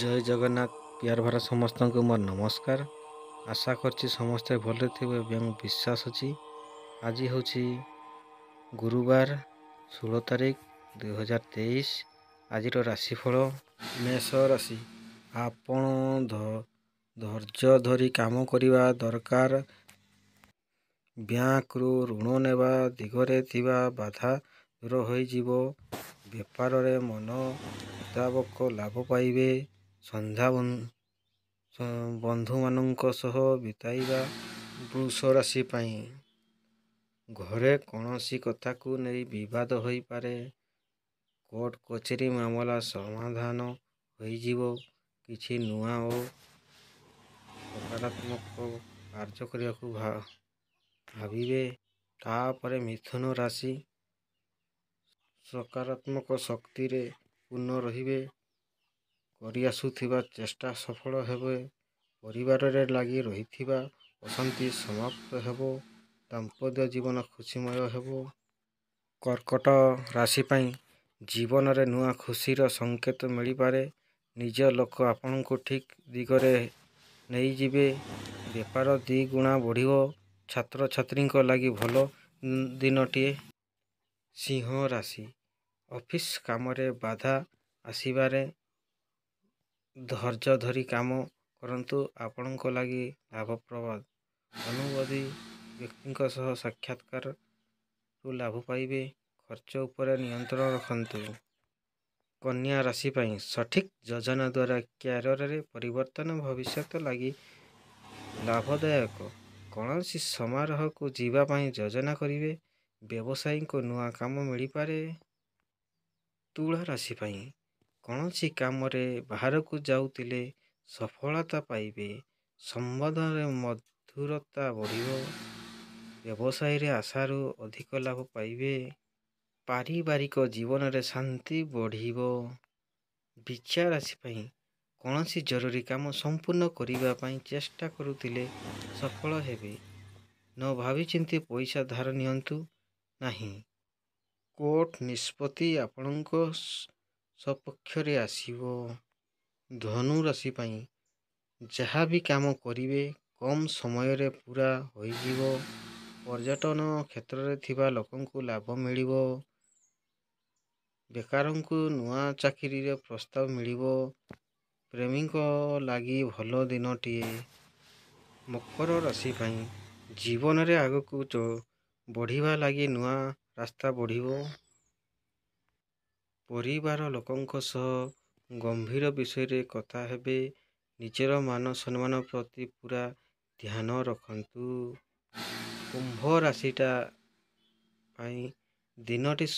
জয় Jagannath peer ভাର ସମସ୍ତଙ୍କୁ ମୋର ନମସ୍କାର ଆଶା କରୁଛି ସମସ୍ତେ ଭଲରେ ଥିବେ ଏବଂ ବିଶ୍ୱାସ ଅଛି ଆଜି ହେଉଛି ଗୁରୁବାର ଷୋହଳ ତାରିଖ ଦୁଇହଜାର ତେଇଶ ଆଜିର ରାଶିଫଳ ମେଷ ରାଶି ଆପଣ ଧୈର୍ଯ୍ୟ ଧରି କାମ କରିବା ଦରକାର ବ୍ୟାଙ୍କରୁ ଋଣ ନେବା ଦିଗରେ ଥିବା ବାଧା ଦୂର ହୋଇଯିବ ବେପାରରେ ମନ ମୁତାବକ ଲାଭ ପାଇବେ ସନ୍ଧ୍ୟା ବନ୍ଧୁମାନଙ୍କ ସହ ବିତାଇବା ବୃଷ ରାଶି ପାଇଁ ଘରେ କୌଣସି କଥାକୁ ନେଇ ବିବାଦ ହୋଇପାରେ କୋର୍ଟ କଚେରୀ ମାମଲା ସମାଧାନ ହୋଇଯିବ କିଛି ନୂଆ ଓ ସକାରାତ୍ମକ କାର୍ଯ୍ୟ କରିବାକୁ ଭାବିବେ ତାପରେ ମିଥୁନ ରାଶି ସକାରାତ୍ମକ ଶକ୍ତିରେ ପୂର୍ଣ୍ଣ ରହିବେ କରିଆସୁଥିବା ଚେଷ୍ଟା ସଫଳ ହେବ ପରିବାରରେ ଲାଗି ରହିଥିବା ଅଶାନ୍ତି ସମାପ୍ତ ହେବ ଦାମ୍ପତ୍ୟ ଜୀବନ ଖୁସିମୟ ହେବ କର୍କଟ ରାଶି ପାଇଁ ଜୀବନରେ ନୂଆ ଖୁସିର ସଂକେତ ମିଳିପାରେ ନିଜ ଲୋକ ଆପଣଙ୍କୁ ଠିକ୍ ଦିଗରେ ନେଇଯିବେ ବେପାର ଦୁଇ ଗୁଣା ବଢ଼ିବ ଛାତ୍ରଛାତ୍ରୀଙ୍କ ଲାଗି ଭଲ ଦିନଟିଏ ସିଂହ ରାଶି ଅଫିସ୍ କାମରେ ବାଧା ଆସିବାରେ ଧୈର୍ଯ୍ୟ ଧରି କାମ କରନ୍ତୁ ଆପଣଙ୍କ ଲାଗି ଲାଭପ୍ରବାଦ ଅନୁବାଦୀ ବ୍ୟକ୍ତିଙ୍କ ସହ ସାକ୍ଷାତକାରରୁ ଲାଭ ପାଇବେ ଖର୍ଚ୍ଚ ଉପରେ ନିୟନ୍ତ୍ରଣ ରଖନ୍ତୁ କନ୍ୟା ରାଶି ପାଇଁ ସଠିକ୍ ଯୋଜନା ଦ୍ୱାରା କ୍ୟାରିୟରରେ ପରିବର୍ତ୍ତନ ଭବିଷ୍ୟତ ଲାଗି ଲାଭଦାୟକ କୌଣସି ସମାରୋହକୁ ଯିବା ପାଇଁ ଯୋଜନା କରିବେ ବ୍ୟବସାୟୀଙ୍କୁ ନୂଆ କାମ ମିଳିପାରେ ତୁଳା ରାଶି ପାଇଁ କୌଣସି କାମରେ ବାହାରକୁ ଯାଉଥିଲେ ସଫଳତା ପାଇବେ ସମ୍ବନ୍ଧରେ ମଧୁରତା ବଢ଼ିବ ବ୍ୟବସାୟରେ ଆଶାରୁ ଅଧିକ ଲାଭ ପାଇବେ ପାରିବାରିକ ଜୀବନରେ ଶାନ୍ତି ବଢ଼ିବ ବିଚାର ରାଶି ପାଇଁ କୌଣସି ଜରୁରୀ କାମ ସମ୍ପୂର୍ଣ୍ଣ କରିବା ପାଇଁ ଚେଷ୍ଟା କରୁଥିଲେ ସଫଳ ହେବେ ନ ଭାବିଛନ୍ତି ପଇସା ଧାର ନିଅନ୍ତୁ ନାହିଁ କୋର୍ଟ ନିଷ୍ପତ୍ତି ଆପଣଙ୍କ ସପକ୍ଷରେ ଆସିବ ଧନୁରାଶି ପାଇଁ ଯାହା ବି କାମ କରିବେ କମ୍ ସମୟରେ ପୂରା ହୋଇଯିବ ପର୍ଯ୍ୟଟନ କ୍ଷେତ୍ରରେ ଥିବା ଲୋକଙ୍କୁ ଲାଭ ମିଳିବ ବେକାରଙ୍କୁ ନୂଆ ଚାକିରିରେ ପ୍ରସ୍ତାବ ମିଳିବ ପ୍ରେମୀଙ୍କ ଲାଗି ଭଲ ଦିନଟିଏ ମକର ରାଶି ପାଇଁ ଜୀବନରେ ଆଗକୁ ବଢ଼ିବା ଲାଗି ନୂଆ ରାସ୍ତା ବଢ଼ିବ ପରିବାର ଲୋକଙ୍କ ସହ ଗମ୍ଭୀର ବିଷୟରେ କଥା ହେବେ ନିଜର ମାନ ସମ୍ମାନ ପ୍ରତି ପୁରା ଧ୍ୟାନ ରଖନ୍ତୁ କୁମ୍ଭ ରାଶିଟା ପାଇଁ ଦିନଟି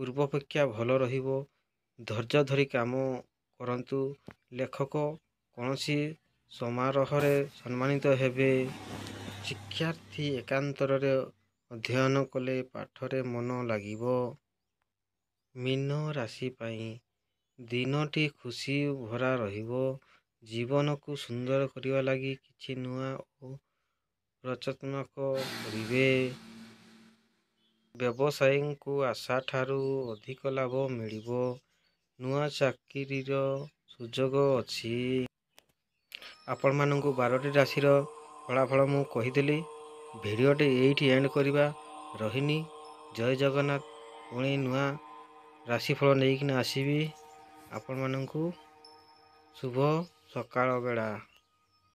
ପୂର୍ବପେକ୍ଷା ଭଲ ରହିବ ଧୈର୍ଯ୍ୟ ଧରି କାମ କରନ୍ତୁ ଲେଖକ କୌଣସି ସମାରୋହରେ ସମ୍ମାନିତ ହେବେ ଶିକ୍ଷାର୍ଥୀ ଏକାନ୍ତରରେ ଅଧ୍ୟୟନ କଲେ ପାଠରେ ମନ ଲାଗିବ ମୀନ ରାଶି ପାଇଁ ଦିନଟି ଖୁସି ଭରା ରହିବ ଜୀବନକୁ ସୁନ୍ଦର କରିବା ଲାଗି କିଛି ନୂଆ ଓ ରଚନାତ୍ମକ କରିବେ ବ୍ୟବସାୟୀଙ୍କୁ ଆଶା ଠାରୁ ଅଧିକ ଲାଭ ମିଳିବ ନୂଆ ଚାକିରିର ସୁଯୋଗ ଅଛି ଆପଣମାନଙ୍କୁ ବାରଟି ରାଶିର ଫଳାଫଳ ମୁଁ କହିଦେଲି ଭିଡ଼ିଓଟି ଏଇଠି ଏଣ୍ଡ କରିବା ରହିନି ଜୟ ଜଗନ୍ନାଥ ପୁଣି ନୂଆ ରାଶିଫଳ ନେଇକିନା ଆସିବି ଆପଣମାନଙ୍କୁ ଶୁଭ ସକାଳ ବେଳା